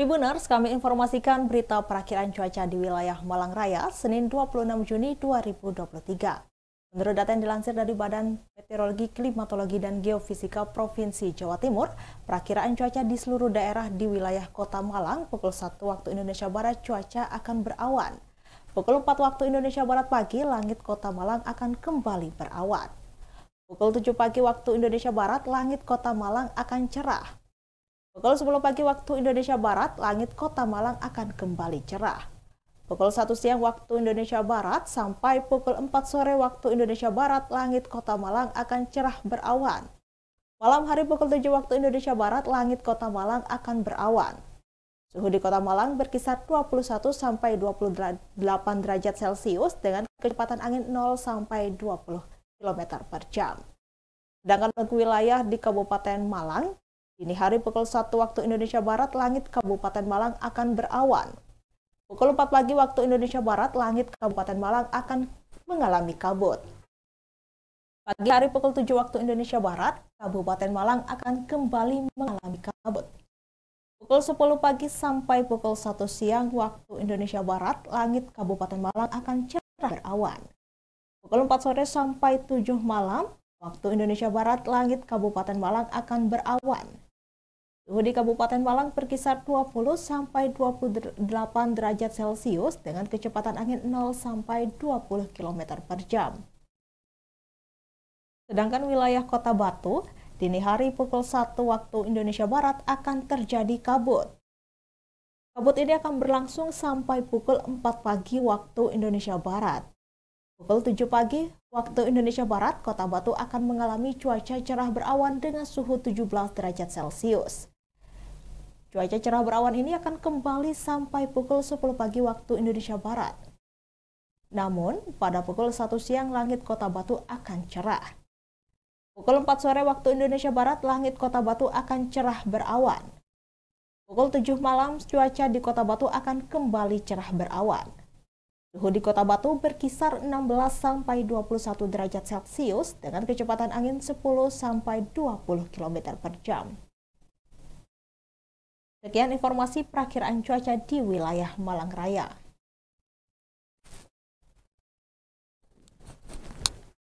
Tribuners, kami informasikan berita perakiraan cuaca di wilayah Malang Raya Senin 26 Juni 2023. Menurut data yang dilansir dari Badan Meteorologi, Klimatologi, dan Geofisika Provinsi Jawa Timur, perakiraan cuaca di seluruh daerah di wilayah kota Malang pukul 1 waktu Indonesia Barat cuaca akan berawan. Pukul 4 waktu Indonesia Barat pagi, langit kota Malang akan kembali berawan. Pukul 7 pagi waktu Indonesia Barat, langit kota Malang akan cerah. Pukul 10 pagi waktu Indonesia Barat, langit kota Malang akan kembali cerah. Pukul 1 siang waktu Indonesia Barat sampai pukul 4 sore waktu Indonesia Barat, langit kota Malang akan cerah berawan. Malam hari pukul 7 waktu Indonesia Barat, langit kota Malang akan berawan. Suhu di kota Malang berkisar 21 sampai 28 derajat Celcius dengan kecepatan angin 0 sampai 20 km per jam. Sedangkan untuk wilayah di Kabupaten Malang, Dini hari pukul 1 waktu Indonesia Barat, langit Kabupaten Malang akan berawan. Pukul 4 pagi waktu Indonesia Barat, langit Kabupaten Malang akan mengalami kabut. Pagi hari pukul 7 waktu Indonesia Barat, Kabupaten Malang akan kembali mengalami kabut. Pukul 10 pagi sampai pukul 1 siang waktu Indonesia Barat, langit Kabupaten Malang akan cerah berawan. Pukul 4 sore sampai 7 malam, waktu Indonesia Barat, langit Kabupaten Malang akan berawan. Suhu di Kabupaten Malang berkisar 20 sampai 28 derajat Celcius dengan kecepatan angin 0 sampai 20 km per jam. Sedangkan wilayah kota Batu, dini hari pukul 1 waktu Indonesia Barat akan terjadi kabut. Kabut ini akan berlangsung sampai pukul 4 pagi waktu Indonesia Barat. Pukul 7 pagi, waktu Indonesia Barat, kota Batu akan mengalami cuaca cerah berawan dengan suhu 17 derajat Celcius. Cuaca cerah berawan ini akan kembali sampai pukul 10 pagi waktu Indonesia Barat. Namun, pada pukul 1 siang langit kota Batu akan cerah. Pukul 4 sore waktu Indonesia Barat, langit kota Batu akan cerah berawan. Pukul 7 malam, cuaca di kota Batu akan kembali cerah berawan. Suhu di kota Batu berkisar 16 sampai 21 derajat Celcius dengan kecepatan angin 10 sampai 20 km per jam. Sekian informasi perakhiran cuaca di wilayah Malang Raya.